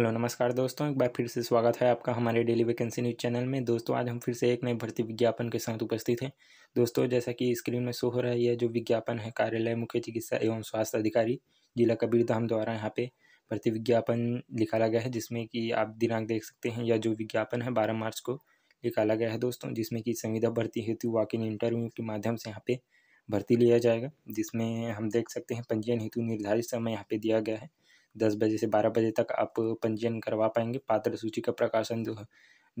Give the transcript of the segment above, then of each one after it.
hello नमस्कार दोस्तों एक बार फिर से स्वागत है आपका हमारे डेली वैकेंसी न्यूज चैनल में दोस्तों आज हम फिर से एक नए भर्ती विज्ञापन के साथ उपस्थित हैं दोस्तों जैसा कि स्क्रीन में शो हो रहा है यह जो विज्ञापन है कार्यालय मुख्य चिकित्सा एवं स्वास्थ्य अधिकारी जिला कबीरधाम द्वारा यहाँ पे भर्ती विज्ञापन निकाला गया है जिसमें कि आप दिनांक देख सकते हैं यह जो विज्ञापन है बारह मार्च को निकाला गया है दोस्तों जिसमें कि संविदा भर्ती हेतु वाक इन इंटरव्यू के माध्यम से यहाँ पे भर्ती लिया जाएगा जिसमें हम देख सकते हैं पंजीयन हेतु निर्धारित समय यहाँ पे दिया गया है दस बजे से बारह बजे तक आप पंजीयन करवा पाएंगे पात्र सूची का प्रकाशन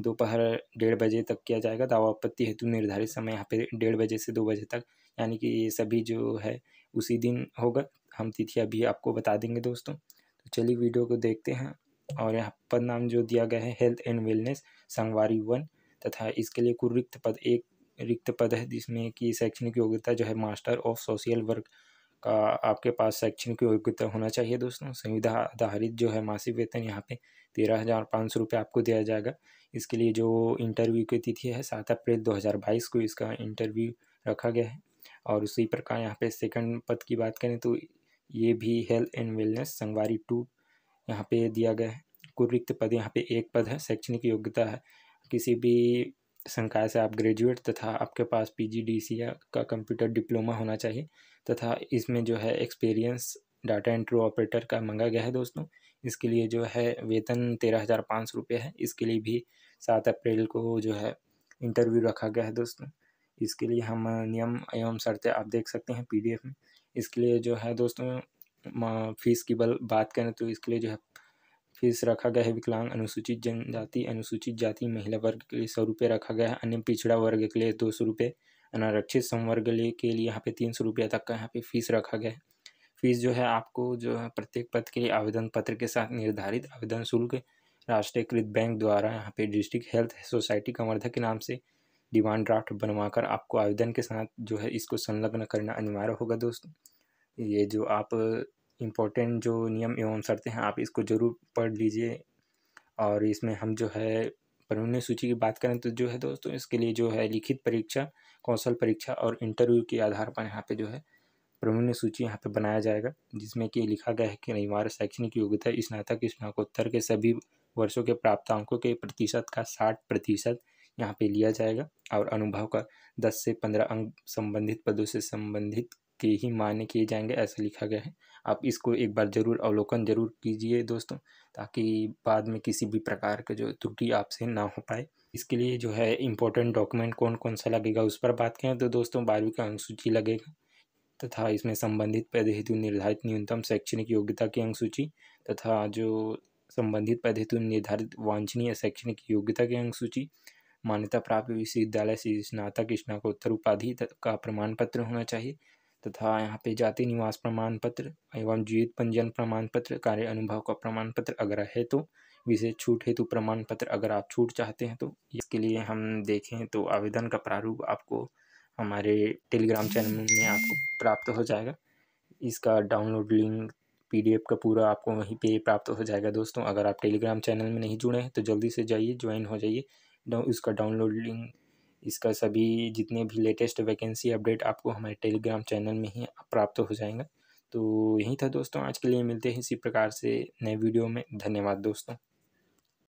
दोपहर डेढ़ बजे तक किया जाएगा दावा आपत्ति हेतु निर्धारित समय यहाँ पे डेढ़ बजे से दो बजे तक यानी कि ये सभी जो है उसी दिन होगा हम तिथि अभी आपको बता देंगे दोस्तों तो चलिए वीडियो को देखते हैं और यहाँ पर नाम जो दिया गया है हेल्थ एंड वेलनेस संगवारी वन तथा इसके लिए कुल रिक्त पद एक रिक्त पद है जिसमें कि शैक्षणिक योग्यता जो है मास्टर ऑफ सोशल वर्क का आपके पास सेक्शन की योग्यता होना चाहिए दोस्तों संविधा आधारित जो है मासिक वेतन यहाँ पे तेरह हज़ार पाँच सौ रुपये आपको दिया जाएगा इसके लिए जो इंटरव्यू की तिथि है सात अप्रैल दो हज़ार बाईस को इसका इंटरव्यू रखा गया है और उसी प्रकार यहाँ पे सेकंड पद की बात करें तो ये भी हेल्थ एंड वेलनेस संगवारी टू यहाँ पे दिया गया है कुल रिक्त पद यहाँ पे एक पद है शैक्षणिक योग्यता है किसी भी संकाय से आप ग्रेजुएट तथा आपके पास पीजीडीसी का कंप्यूटर डिप्लोमा होना चाहिए तथा इसमें जो है एक्सपीरियंस डाटा एंट्री ऑपरेटर का मंगा गया है दोस्तों इसके लिए जो है वेतन तेरह हज़ार पाँच सौ रुपये है इसके लिए भी सात अप्रैल को जो है इंटरव्यू रखा गया है दोस्तों इसके लिए हम नियम एवं शर्तें आप देख सकते हैं पी में इसके लिए जो है दोस्तों फीस की बल बात करें तो इसके लिए जो है फीस रखा गया है विकलांग अनुसूचित जनजाति अनुसूचित जाति महिला वर्ग के लिए सौ रुपये रखा गया है अन्य पिछड़ा वर्ग के लिए दो सौ रुपये अनारक्षित संवर्ग के लिए यहाँ पे तीन सौ रुपये तक का यहाँ पे फीस रखा गया है फीस जो है आपको जो है प्रत्येक पद के लिए आवेदन पत्र के साथ निर्धारित आवेदन शुल्क राष्ट्रीयकृत बैंक द्वारा यहाँ पे डिस्ट्रिक्ट हेल्थ सोसाइटी कमरधा के नाम से डिमांड ड्राफ्ट बनवाकर आपको आवेदन के साथ जो है इसको संलग्न करना अनिवार्य होगा दोस्तों ये जो आप इम्पोर्टेंट जो नियम एवं शर्तें हैं आप इसको ज़रूर पढ़ लीजिए और इसमें हम जो है प्रवीण सूची की बात करें तो जो है दोस्तों इसके लिए जो है लिखित परीक्षा कौशल परीक्षा और इंटरव्यू के आधार पर यहाँ पे जो है प्रवीण्य सूची यहाँ पे बनाया जाएगा जिसमें कि लिखा गया है कि अनिवार्य शैक्षणिक योग्यता स्नातक स्नातकोत्तर के सभी वर्षों के प्राप्त अंकों के प्रतिशत का साठ प्रतिशत यहाँ पे लिया जाएगा और अनुभव का दस से पंद्रह अंक संबंधित पदों से संबंधित के ही मान्य किए जाएंगे ऐसा लिखा गया है आप इसको एक बार ज़रूर अवलोकन जरूर कीजिए दोस्तों ताकि बाद में किसी भी प्रकार का जो त्रुटि आपसे ना हो पाए इसके लिए जो है इम्पोर्टेंट डॉक्यूमेंट कौन कौन सा लगेगा उस पर बात करें तो दोस्तों बारहवीं का अनुसूची सूची लगेगा तथा इसमें संबंधित पद हेतु निर्धारित न्यूनतम शैक्षणिक योग्यता की अनुसूची तथा जो संबंधित पद हेतु निर्धारित वांछनीय शैक्षणिक योग्यता की अनुसूची मान्यता प्राप्त विश्वविद्यालय से स्नातक स्नातकोत्तर उपाधि का प्रमाण पत्र होना चाहिए तथा यहाँ पे जाति निवास प्रमाण पत्र एवं जीवित पंजीयन प्रमाण पत्र कार्य अनुभव का प्रमाण पत्र अगर है तो विशेष छूट हेतु प्रमाण पत्र अगर आप छूट चाहते हैं तो इसके लिए हम देखें तो आवेदन का प्रारूप आपको हमारे टेलीग्राम चैनल में आपको प्राप्त हो जाएगा इसका डाउनलोड लिंक पीडीएफ का पूरा आपको वहीं पे प्राप्त हो जाएगा दोस्तों अगर आप टेलीग्राम चैनल में नहीं जुड़े हैं तो जल्दी से जाइए ज्वाइन हो जाइए उसका डाउनलोड लिंक इसका सभी जितने भी लेटेस्ट वैकेंसी अपडेट आपको हमारे टेलीग्राम चैनल में ही प्राप्त हो जाएगा तो यही था दोस्तों आज के लिए मिलते हैं इसी प्रकार से नए वीडियो में धन्यवाद दोस्तों